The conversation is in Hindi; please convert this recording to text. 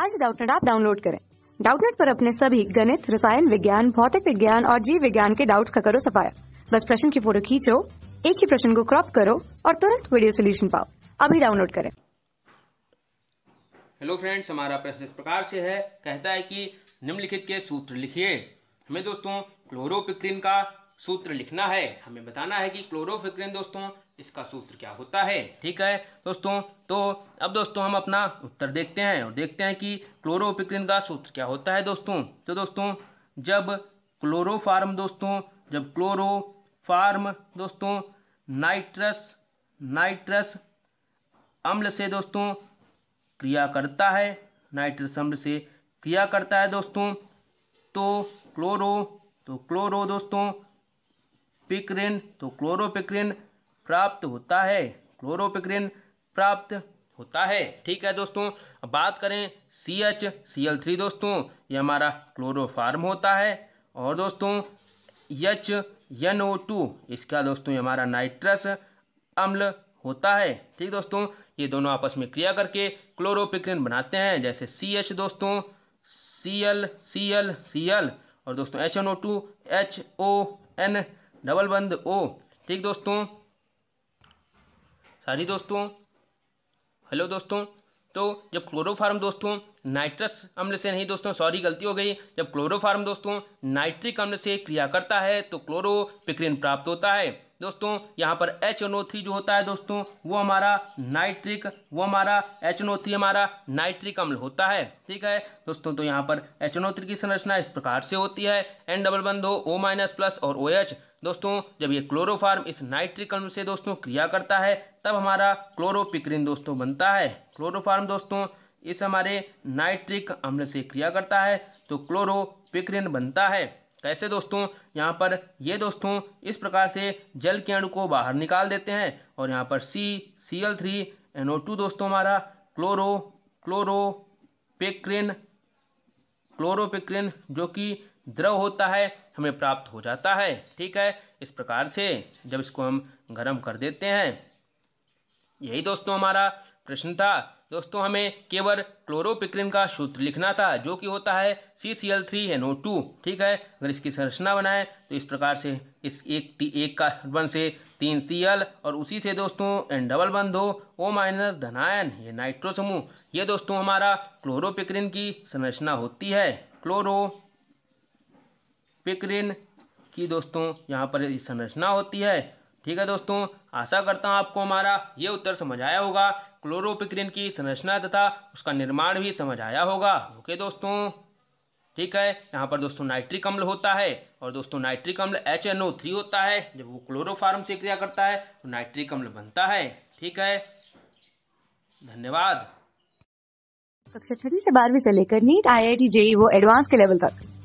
आज डाउटनेट आप डाउनलोड करें डाउटनेट पर अपने सभी गणित रसायन विज्ञान भौतिक विज्ञान और जीव विज्ञान के डाउट्स का करो सफाया बस प्रश्न की फोटो खींचो एक ही प्रश्न को क्रॉप करो और तुरंत वीडियो सोल्यूशन पाओ अभी डाउनलोड करें हेलो फ्रेंड्स हमारा प्रश्न इस प्रकार से है कहता है कि निम्नलिखित के सूत्र लिखिए हमें दोस्तों क्लोरोपिक्रिन का सूत्र लिखना है हमें बताना है कि क्लोरोफिक्रिन दोस्तों इसका सूत्र क्या होता है ठीक है दोस्तों तो अब दोस्तों हम अपना उत्तर देखते हैं और देखते हैं कि क्लोरोपिक्रिन का सूत्र क्या होता है दोस्तों तो दोस्तों जब क्लोरोफार्म दोस्तों जब क्लोरोफार्म दोस्तों नाइट्रस नाइट्रस अम्ल से दोस्तों क्रिया करता है नाइट्रस अम्ल से क्रिया करता है दोस्तों तो क्लोरो तो क्लोरो दोस्तों पिक्रिन तो क्लोरोपिक्रिन प्राप्त होता है क्लोरोपिक्रिन प्राप्त होता है ठीक है दोस्तों अब बात करें C H C L three दोस्तों ये हमारा क्लोरोफार्म होता है और दोस्तों एच एन ओ टू इसका दोस्तों ये हमारा नाइट्रस अम्ल होता है ठीक दोस्तों ये दोनों आपस में क्रिया करके क्लोरोपिक्रिन बनाते हैं जैसे सी एच दोस्तों C L C L C L और दोस्तों H N O two H O N double bond O ठीक दोस्तों सारी दोस्तों हेलो दोस्तों तो जब क्लोरोफार्म दोस्तों नाइट्रस अम्ल से नहीं दोस्तों सॉरी गलती हो गई जब क्लोरोफार्म दोस्तों नाइट्रिक अम्ल से क्रिया करता है तो क्लोरो पिक्रिन प्राप्त होता है दोस्तों यहाँ पर एच एन ओ थ्री जो होता है दोस्तों वो हमारा नाइट्रिक वो हमारा एच एन ओ थ्री हमारा नाइट्रिक अम्ल होता है ठीक है दोस्तों तो यहाँ पर एच एन ओ थ्री की संरचना इस प्रकार से होती है एन डबल बंद हो ओ माइनस प्लस और ओ OH, एच दोस्तों जब ये क्लोरोफार्म इस नाइट्रिक अणु से दोस्तों क्रिया करता है तब हमारा क्लोरोपिक्रिन दोस्तों बनता है क्लोरोफार्म दोस्तों इस हमारे नाइट्रिक अम्ल से क्रिया करता है तो क्लोरोपिक्रिन बनता है कैसे दोस्तों यहाँ पर ये दोस्तों इस प्रकार से जल के अणु को बाहर निकाल देते हैं और यहाँ पर C C L three NO two दोस्तों हमारा क्लोरो क्लोरोपिक्रिन क्लोरोपिक्रिन जो कि द्रव होता है हमें प्राप्त हो जाता है ठीक है इस प्रकार से जब इसको हम गर्म कर देते हैं यही दोस्तों हमारा प्रश्न था दोस्तों हमें केवल क्लोरोपिक्रिन का सूत्र लिखना था जो कि होता है C C L three N O two ठीक है अगर इसकी संरचना बनाए तो इस प्रकार से इस एक एक कार्बन से तीन सी एल और उसी से दोस्तों एन डबल बंद हो ओ माइनस धनायन ये नाइट्रो समूह ये दोस्तों हमारा क्लोरोपिक्रिन की संरचना होती है क्लोरो पिकरिन की दोस्तों यहाँ पर संरचना होती है ठीक है दोस्तों आशा करता हूँ आपको हमारा ये उत्तर समझ आया होगा क्लोरोपिक्रिन की संरचना तथा उसका निर्माण भी समझ आया होगा ओके दोस्तों ठीक है यहाँ पर दोस्तों नाइट्रिक अम्ल होता है और दोस्तों नाइट्रिक अम्ल एच एन ओ थ्री होता है जब वो क्लोरोफार्म से क्रिया करता है तो नाइट्रिक अम्ल बनता है ठीक है धन्यवाद कक्षा छठी से बारहवीं से लेकर NEET I I T JEE वो एडवांस के लेवल तक